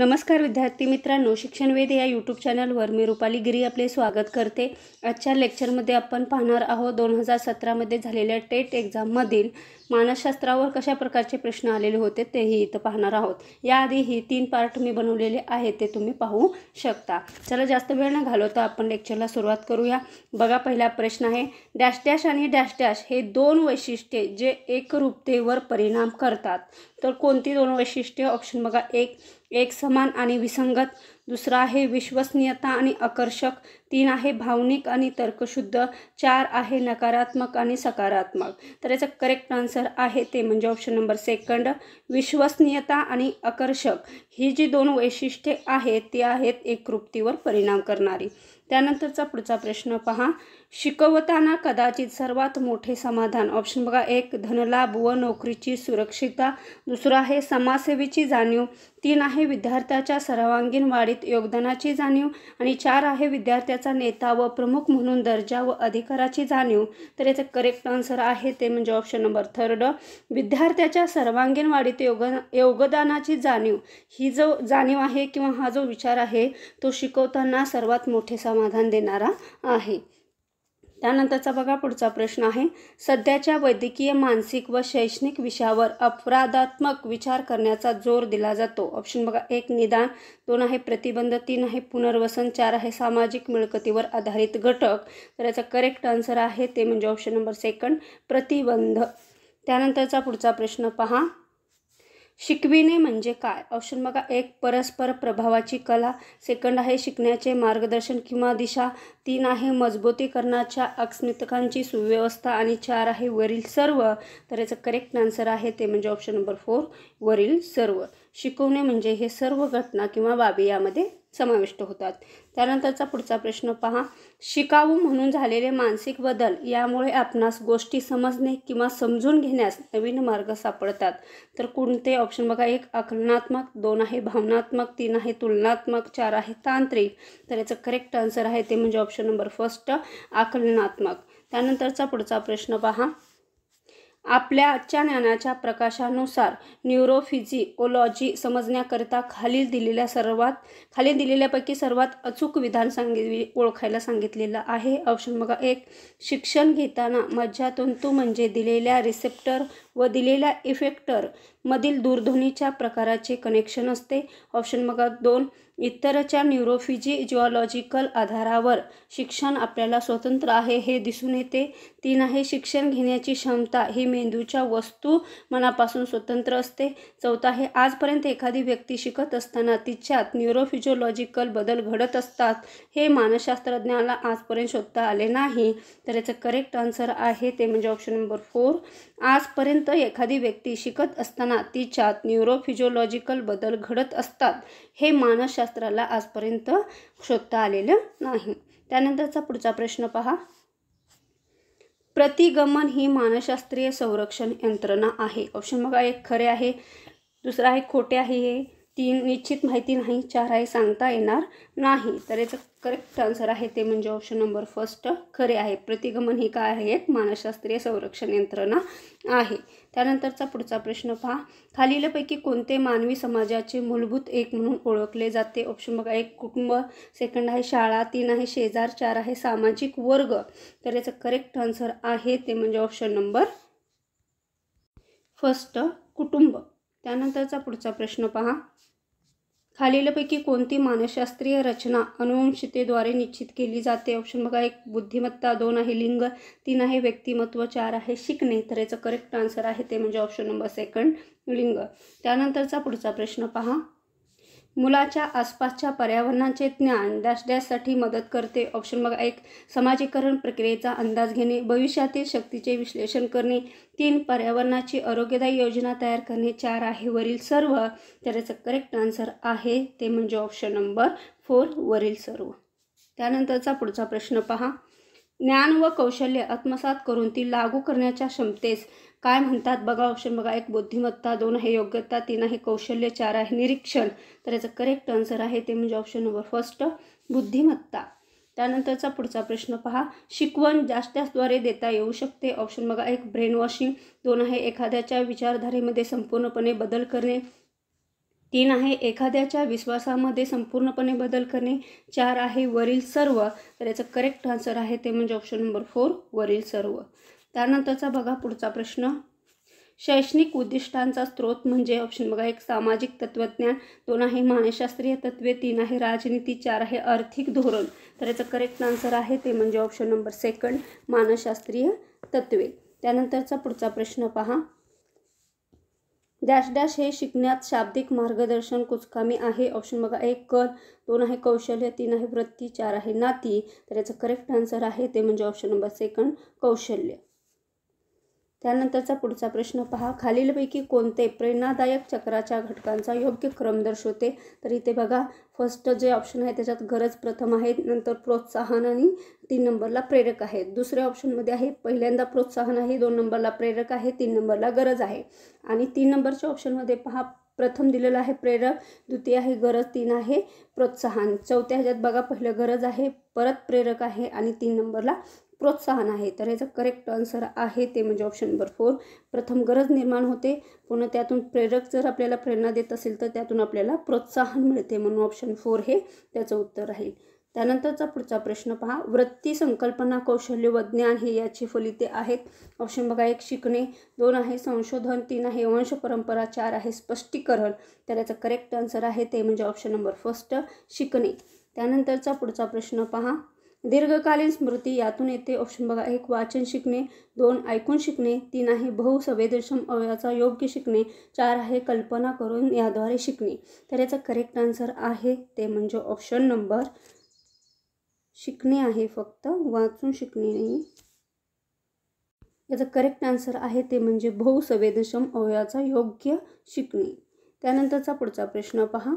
नमस्कार विद्यार्थी मित्रांनो शिक्षणवेद या यूट्यूब चॅनलवर मी रुपाली गिरी आपले स्वागत करते आजच्या लेक्चरमध्ये आपण पाहणार आहोत दोन हजार सतरामध्ये झालेल्या टेट एक्झाममधील मानसशास्त्रावर कशा प्रकारचे प्रश्न आलेले होते तेही इथं पाहणार आहोत याआधी ही तीन पार्ट मी बनवलेले आहेत ते तुम्ही पाहू शकता चला जास्त वेळ न घालवता आपण लेक्चरला सुरुवात करूया बघा पहिला प्रश्न आहे डॅश डॅश आणि डॅश डॅश हे दोन वैशिष्ट्ये जे एकरूपतेवर परिणाम करतात तर कोणती दोन वैशिष्ट्ये ऑप्शन बघा एक एक समान आणि विसंगत दुसरा आहे विश्वसनीयता आणि आकर्षक तीन आहे भावनिक आणि तर्कशुद्ध चार आहे नकारात्मक आणि सकारात्मक तर याचं करेक्ट आन्सर आहे ते म्हणजे ऑप्शन नंबर सेकंड विश्वसनीयता आणि आकर्षक ही जी दोन वैशिष्ट्ये आहेत ती आहेत एकरूपतीवर परिणाम करणारी त्यानंतरचा पुढचा प्रश्न पहा शिकवताना कदाचित सर्वात मोठे समाधान ऑप्शन बघा एक धनलाभ व नोकरीची सुरक्षितता दुसरं आहे समाजसेवेची जाणीव तीन आहे विद्यार्थ्याच्या सर्वांगीण वाढीत योगदानाची जाणीव आणि चार आहे विद्यार्थ्याचा नेता व प्रमुख म्हणून दर्जा व अधिकाराची जाणीव तर याचं करेक्ट आन्सर आहे ते म्हणजे ऑप्शन नंबर थर्ड विद्यार्थ्याच्या सर्वांगीण वाढीत योग योगदानाची जाणीव ही जो जाणीव आहे किंवा हा जो विचार आहे तो शिकवताना सर्वात मोठे समाधान देणारा आहे त्यानंतरचा बघा पुढचा प्रश्न आहे सध्याच्या वैद्यकीय मानसिक व शैक्षणिक विषयावर अपराधात्मक विचार करण्याचा जोर दिला जातो ऑप्शन बघा एक निदान दोन आहे प्रतिबंध तीन आहे पुनर्वसन चार आहे सामाजिक मिळकतीवर आधारित घटक तर याचा करेक्ट आन्सर आहे ते म्हणजे ऑप्शन नंबर सेकंड प्रतिबंध त्यानंतरचा पुढचा प्रश्न पहा शिकविणे म्हणजे काय ऑप्शन बघा एक परस्पर प्रभावाची कला सेकंड आहे शिकण्याचे मार्गदर्शन किंवा दिशा तीन आहे मजबूतीकरणाच्या आकस्मितकांची सुव्यवस्था आणि चार आहे वरील सर्व तर याचं करेक्ट आन्सर आहे ते म्हणजे ऑप्शन नंबर फोर वरील सर्व शिकवणे म्हणजे हे सर्व घटना किंवा बाबी यामध्ये समाविष्ट होतात त्यानंतरचा पुढचा प्रश्न पहा शिकावू म्हणून झालेले मानसिक बदल यामुळे आपणास गोष्टी समजणे किंवा समजून घेण्यास नवीन मार्ग सापडतात तर कोणते ऑप्शन बघा एक आकलनात्मक दोन आहे भावनात्मक तीन आहे तुलनात्मक चार आहे तांत्रिक तर याचं करेक्ट आन्सर आहे ते म्हणजे ऑप्शन नंबर फर्स्ट आकलनात्मक त्यानंतरचा पुढचा प्रश्न पहा आपल्याच्या ज्ञानाच्या प्रकाशानुसार न्यूरोफिजिओलॉजी समजण्याकरिता खालील दिलेल्या सर्वात खाली दिलेल्यापैकी सर्वात अचूक विधान सांगि ओळखायला सांगितलेलं आहे ऑप्शन बघा एक शिक्षण घेताना मज्जातंतू म्हणजे दिलेल्या रिसेप्टर व दिलेल्या इफेक्टर मधील दूरध्वनीच्या प्रकाराचे कनेक्शन असते ऑप्शन बघा दोन इतरच्या जिओलॉजिकल आधारावर शिक्षण आपल्याला स्वतंत्र आहे हे दिसून येते तीन आहे शिक्षण घेण्याची क्षमता ही मेंदूच्या वस्तू मनापासून स्वतंत्र असते चौथा आहे आजपर्यंत एखादी व्यक्ती शिकत असताना तिच्यात न्यूरोफिजिओलॉजिकल बदल घडत असतात हे मानसशास्त्रज्ञाला आजपर्यंत शोधता आले नाही तर याचं करेक्ट आन्सर आहे ते म्हणजे ऑप्शन नंबर फोर आजपर्यंत एखादी व्यक्ती शिकत असताना असताना तिच्यात न्यूरोफिजिओलॉजिकल बदल घडत असतात हे मानसशास्त्राला आजपर्यंत शोधता आलेलं नाही त्यानंतरचा पुढचा प्रश्न पहा प्रतिगमन ही मानसशास्त्रीय संरक्षण यंत्रणा आहे ऑप्शन बघा एक खरे आहे दुसरं आहे खोटे आहे हे तीन निश्चित माहिती नाही चार आहे सांगता येणार नाही तर याचं करेक्ट आन्सर आहे ते म्हणजे ऑप्शन नंबर फर्स्ट खरे आहे प्रतिगमन ही काय आहे एक मानसशास्त्रीय संरक्षण यंत्रणा आहे त्यानंतरचा पुढचा प्रश्न पहा खालीलपैकी कोणते मानवी समाजाचे मूलभूत एक म्हणून ओळखले जाते ऑप्शन बघा एक कुटुंब सेकंड आहे शाळा तीन आहे शेजार चार आहे सामाजिक वर्ग तर याचं करेक्ट आन्सर आहे ते म्हणजे ऑप्शन नंबर फर्स्ट कुटुंब त्यानंतरचा पुढचा प्रश्न पहा खालीलपैकी कोणती मानसशास्त्रीय रचना अनुवंशितेद्वारे निश्चित केली जाते ऑप्शन बघा एक बुद्धिमत्ता दोन आहे लिंग तीन आहे व्यक्तिमत्व चार आहे शिकणे तर याचं करेक्ट आन्सर आहे ते म्हणजे ऑप्शन नंबर सेकंड लिंग त्यानंतरचा पुढचा प्रश्न पहा मुलाच्या आसपासच्या पर्यावरणाचे ज्ञान डॅश डॅशसाठी मदत करते ऑप्शन बघा एक समाजीकरण प्रक्रियेचा अंदाज घेणे भविष्यातील शक्तीचे विश्लेषण करणे तीन पर्यावरणाची आरोग्यदायी योजना तयार करणे चार आहे वरील सर्व तर याचं करेक्ट आन्सर आहे ते म्हणजे ऑप्शन नंबर फोर वरील सर्व त्यानंतरचा पुढचा प्रश्न पहा ज्ञान व कौशल्य आत्मसात करून ती लागू करण्याच्या क्षमतेस काय म्हणतात बघा ऑप्शन बघा एक बुद्धिमत्ता दोन आहे योग्यता तीन आहे कौशल्य चार आहे निरीक्षण तर याचं करेक्ट आन्सर आहे ते म्हणजे ऑप्शन नंबर फर्स्ट बुद्धिमत्ता त्यानंतरचा पुढचा प्रश्न पहा शिकवण जास्त्याद्वारे देता येऊ शकते ऑप्शन बघा एक ब्रेन वॉशिंग दोन आहे एखाद्याच्या विचारधारेमध्ये संपूर्णपणे बदल करणे तीन आहे एखाद्याच्या विश्वासामध्ये संपूर्णपणे बदल करणे चार आहे वरील सर्व तर याचं करेक्ट आन्सर आहे ते म्हणजे ऑप्शन नंबर फोर वरील सर्व त्यानंतरचा बघा पुढचा प्रश्न शैक्षणिक उद्दिष्टांचा स्रोत म्हणजे ऑप्शन बघा एक सामाजिक तत्त्वज्ञान दोन आहे मानसशास्त्रीय तत्त्वे तीन आहे राजनीती चार आहे आर्थिक धोरण तर याचं करेक्ट आन्सर आहे ते म्हणजे ऑप्शन नंबर सेकंड मानसशास्त्रीय तत्त्वे त्यानंतरचा पुढचा प्रश्न पहा डॅश डॅश हे शिकण्यात शाब्दिक मार्गदर्शन कुचकामी आहे ऑप्शन बघा एक कल दोन आहे कौशल्य तीन आहे वृत्ती चार आहे नाती तर याचं करेक्ट आन्सर आहे ते म्हणजे ऑप्शन नंबर सेकंड कौशल्य त्यानंतरचा पुढचा प्रश्न पहा खालीलपैकी कोणते प्रेरणादायक चक्राच्या घटकांचा योग्य क्रम दर्शवते तर इथे बघा फर्स्ट जे ऑप्शन आहे त्याच्यात गरज प्रथम आहे नंतर प्रोत्साहन आणि तीन नंबरला प्रेरक आहे दुसऱ्या ऑप्शनमध्ये आहे पहिल्यांदा प्रोत्साहन आहे दोन नंबरला प्रेरक आहे तीन नंबरला गरज आहे आणि तीन नंबरच्या ऑप्शनमध्ये पहा प्रथम दिलेलं आहे प्रेरक द्वितीय आहे गरज तीन आहे प्रोत्साहन चौथ्या ह्याच्यात बघा पहिलं गरज आहे परत प्रेरक आहे आणि तीन नंबरला प्रोत्साहन आहे तर ह्याचं करेक्ट आन्सर आहे ते म्हणजे ऑप्शन नंबर फोर प्रथम गरज निर्माण होते पुन्हा त्यातून प्रेरक जर आपल्याला प्रेरणा देत असेल तर त्यातून आपल्याला प्रोत्साहन मिळते म्हणून ऑप्शन फोर हे त्याचं उत्तर राहील त्यानंतरचा पुढचा प्रश्न पहा वृत्ती संकल्पना कौशल्य व ज्ञान हे याची फलिते आहेत ऑप्शन बघा एक शिकणे दोन आहे संशोधन तीन आहे वंश परंपरा चार आहे स्पष्टीकरण तर याचं करेक्ट आन्सर आहे ते म्हणजे ऑप्शन नंबर फर्स्ट शिकणे त्यानंतरचा पुढचा प्रश्न पहा दीर्घकालीन स्मृती यातून येते ऑप्शन बघा एक वाचन शिकणे दोन ऐकून शिकणे तीन आहे बहुसंवेदनक्षम अवयवाचा योग्य शिकणे चार आहे कल्पना करून याद्वारे शिकणे तर याचा करेक्ट आन्सर आहे ते म्हणजे ऑप्शन नंबर शिकणे आहे फक्त वाचून शिकणे नाही याचा करेक्ट आन्सर आहे ते म्हणजे बहुसंवेदनक्षम अवयवाचा योग्य शिकणे त्यानंतरचा पुढचा प्रश्न पहा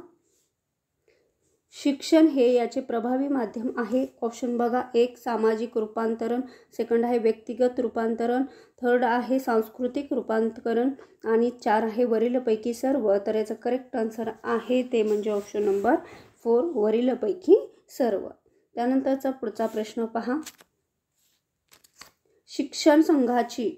शिक्षण हे याचे प्रभावी माध्यम आहे ऑप्शन बघा एक सामाजिक रूपांतरण सेकंड आहे व्यक्तिगत रूपांतरण थर्ड आहे सांस्कृतिक रूपांतरण आणि चार आहे वरीलपैकी सर्व तर याचा करेक्ट आन्सर आहे ते म्हणजे ऑप्शन नंबर फोर वरीलपैकी सर्व त्यानंतरचा पुढचा प्रश्न पहा शिक्षण संघाची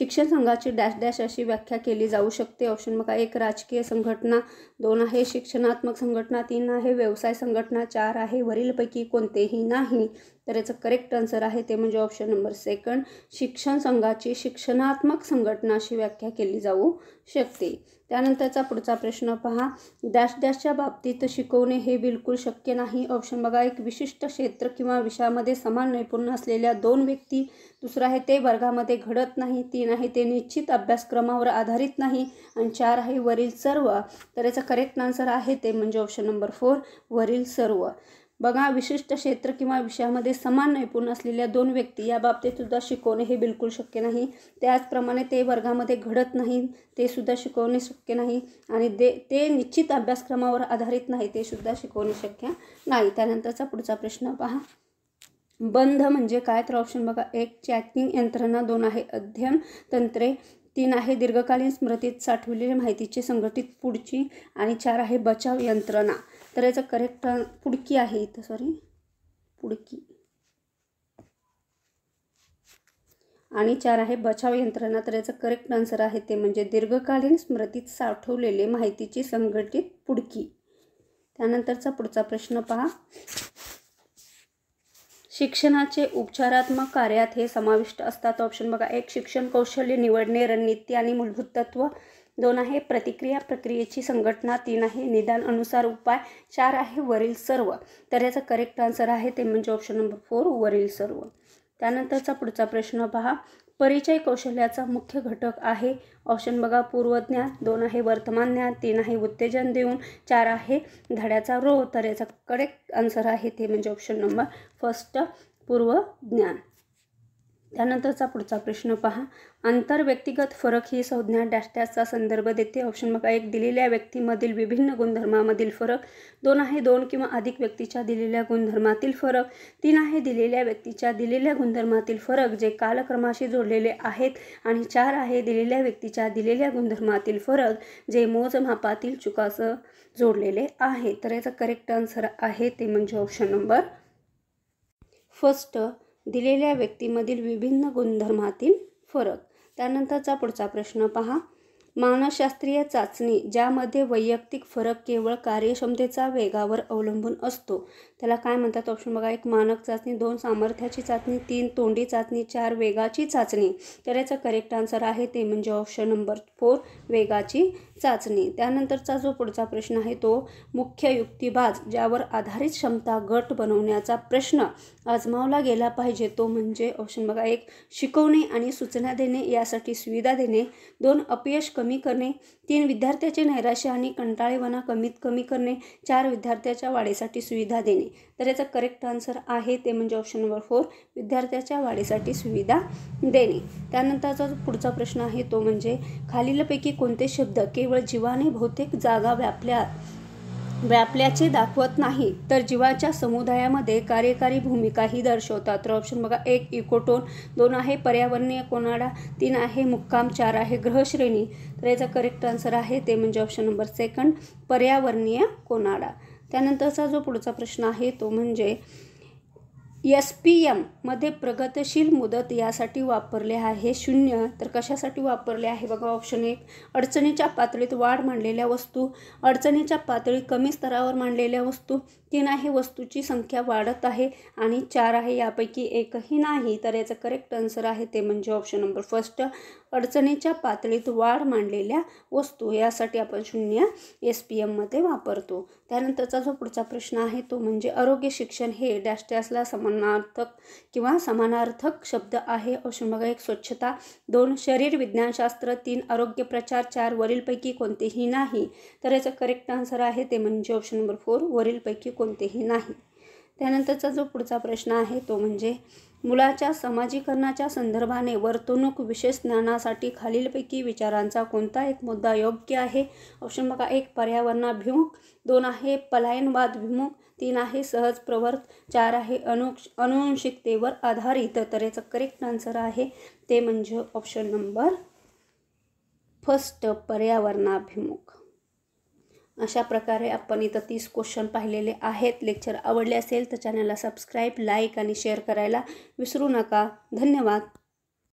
शिक्षण संघाची डॅश डॅश अशी व्याख्या केली जाऊ शकते ऑप्शन बघा एक राजकीय संघटना दोन आहे शिक्षणात्मक संघटना तीन आहे व्यवसाय संघटना चार आहे वरीलपैकी कोणतेही नाही तर याचं करेक्ट आन्सर आहे ते म्हणजे ऑप्शन नंबर सेकंड शिक्षण संघाची शिक्षणात्मक संघटना अशी व्याख्या केली जाऊ शकते त्यानंतरचा पुढचा प्रश्न पहा डॅश डॅशच्या बाबतीत शिकवणे हे बिलकुल शक्य नाही ऑप्शन बघा एक विशिष्ट क्षेत्र किंवा विषयामध्ये समान नैपुण्य असलेल्या दोन व्यक्ती दुसरं आहे ते वर्गामध्ये घडत नाही तीन आहे ते निश्चित अभ्यासक्रमावर आधारित नाही आणि चार आहे वरील सर्व तर याचा करेक्ट आन्सर आहे ते म्हणजे ऑप्शन नंबर फोर वरील सर्व बघा विशिष्ट क्षेत्र किंवा विषयामध्ये समान नैपुण असलेल्या दोन व्यक्ती या बाबतीत सुद्धा शिकवणे हे बिलकुल शक्य नाही त्याचप्रमाणे ते वर्गामध्ये घडत नाही ते सुद्धा शिकवणे शक्य नाही आणि दे ते निश्चित अभ्यासक्रमावर आधारित नाही ते सुद्धा शिकवणे शक्य नाही त्यानंतरचा पुढचा प्रश्न पहा बंध म्हणजे काय तर ऑप्शन बघा एक चॅकिंग यंत्रणा दोन आहे अध्ययन तंत्रे तीन आहे दीर्घकालीन स्मृतीत साठवलेल्या माहितीची संघटित पुढची आणि चार आहे बचाव यंत्रणा तर याचं करेक्ट पुडकी आहे इथं सॉरी पुडकी आणि चार आहे बचाव यंत्रणा तर याचं करेक्ट आन्सर आहे ते म्हणजे दीर्घकालीन स्मृतीत साठवलेले माहितीची संघटित पुडकी त्यानंतरचा पुढचा प्रश्न पहा शिक्षणाचे उपचारात्मक कार्यात हे समाविष्ट असतात ऑप्शन बघा एक शिक्षण कौशल्य निवडणे रणनीती आणि मूलभूत तत्व दोन आहे प्रतिक्रिया प्रक्रियेची संघटना तीन आहे निदान अनुसार उपाय चार आहे वरील सर्व तर याचा करेक्ट आन्सर आहे ते म्हणजे ऑप्शन नंबर फोर वरील सर्व त्यानंतरचा पुढचा प्रश्न पहा परिचय कौशल्याचा मुख्य घटक आहे ऑप्शन बघा पूर्वज्ञान दोन आहे वर्तमान ज्ञान तीन आहे उत्तेजन देऊन चार आहे धड्याचा रो तर याचा करेक्ट आन्सर आहे ते म्हणजे ऑप्शन नंबर फर्स्ट पूर्वज्ञान त्यानंतरचा पुढचा प्रश्न पहा आंतरव्यक्तिगत फरक ही संज्ञा डॅश डॅशचा संदर्भ देते ऑप्शन नंबर एक दिलेल्या व्यक्तीमधील विभिन्न गुणधर्मामधील फरक दोन आहे दोन किंवा अधिक व्यक्तीच्या दिलेल्या गुणधर्मातील फरक तीन आहे दिलेल्या व्यक्तीच्या दिलेल्या गुणधर्मातील फरक जे कालक्रमाशी जोडलेले आहेत आणि चार आहे दिलेल्या व्यक्तीच्या दिलेल्या गुणधर्मातील फरक जे मोजमापातील चुकास जोडलेले आहे तर याचा करेक्ट आन्सर आहे ते म्हणजे ऑप्शन नंबर फर्स्ट दिलेल्या व्यक्तीमधील विभिन्न गुणधर्मातील फरक त्यानंतरचा पुढचा प्रश्न पहा मानसशास्त्रीय चाचणी ज्यामध्ये वैयक्तिक फरक केवळ कार्यक्षमतेचा वेगावर अवलंबून असतो त्याला काय म्हणतात ऑप्शन बघा एक मानक चाचणी दोन सामर्थ्याची चाचणी तीन तोंडी चाचणी चार वेगाची चाचणी तर याचा करेक्ट आन्सर आहे ते म्हणजे ऑप्शन नंबर फोर वेगाची चाचणी त्यानंतरचा जो पुढचा प्रश्न आहे तो मुख्य युक्तिबाज ज्यावर आधारित क्षमता गट बनवण्याचा प्रश्न आजमावला गेला पाहिजे तो म्हणजे ऑप्शन बघा एक शिकवणे आणि सूचना देणे यासाठी सुविधा देणे दोन अपयश कमी करणे तीन विद्यार्थ्याचे नैराश्य आणि कंटाळेपणा कमीत कमी करणे चार विद्यार्थ्याच्या वाढीसाठी सुविधा देणे तर याचा करेक्ट आन्सर आहे ते म्हणजे ऑप्शन नंबर फोर विद्यार्थ्याच्या वाढीसाठी सुविधा देणे त्यानंतरचा जो पुढचा प्रश्न आहे तो म्हणजे खालीलपैकी कोणते शब्द केवळ जीवाने बहुतेक जागा व्यापल्या व्यापल्याचे दाखवत नाही तर जीवाच्या समुदायामध्ये कार्यकारी भूमिकाही दर्शवतात तर ऑप्शन बघा एक इकोटोन दोन आहे पर्यावरणीय कोनाडा तीन आहे मुक्काम चार आहे ग्रहश्रेणी तर याचा करेक्ट आन्सर आहे ते म्हणजे ऑप्शन नंबर सेकंड पर्यावरणीय कोनाडा त्यानंतरचा जो पुढचा प्रश्न आहे तो म्हणजे एस पी एममध्ये प्रगतशील मुदत यासाठी वापरले आहे शून्य तर कशासाठी वापरले आहे बघा ऑप्शन एक अडचणीच्या पातळीत वाढ मांडलेल्या वस्तू अडचणीच्या पातळीत कमी स्तरावर मांडलेल्या वस्तू तीन आहे वस्तूची संख्या वाढत आहे आणि चार आहे यापैकी एकही नाही तर याचं करेक्ट आन्सर आहे ते म्हणजे ऑप्शन नंबर फर्स्ट अडचणीच्या पातळीत वाढ मांडलेल्या वस्तू यासाठी आपण शून्य एस पी एममध्ये वापरतो त्यानंतरचा जो पुढचा प्रश्न आहे तो म्हणजे आरोग्य शिक्षण हे डॅश डॅशला समान समानार्थक किंवा समानार्थक शब्द आहे औषण बघा एक स्वच्छता दोन शरीर विज्ञानशास्त्र तीन आरोग्य प्रचार चार वरीलपैकी कोणतेही नाही तर याचं करेक्ट आन्सर आहे ते म्हणजे ऑप्शन नंबर फोर वरीलपैकी कोणतेही नाही त्यानंतरचा जो पुढचा प्रश्न आहे तो म्हणजे मुलाच्या समाजीकरणाच्या संदर्भाने वर्तणूक विशेष ज्ञानासाठी खालीलपैकी विचारांचा कोणता एक मुद्दा योग्य आहे ऑप्शन बघा एक पर्यावरणाभिमुख दोन आहे पलायनवादभिमुख तीन आहे सहज प्रवर्त चार आहे अनु अनुवंशिकतेवर आधारित तर याचं करेक्ट आन्सर आहे ते म्हणजे ऑप्शन नंबर फर्स्ट पर्यावरणाभिमुख अशा प्रकारे आपण इथं तीस क्वेश्चन पाहिलेले आहेत लेक्चर आवडले असेल तर चॅनलला सबस्क्राईब लाईक आणि शेअर करायला विसरू नका धन्यवाद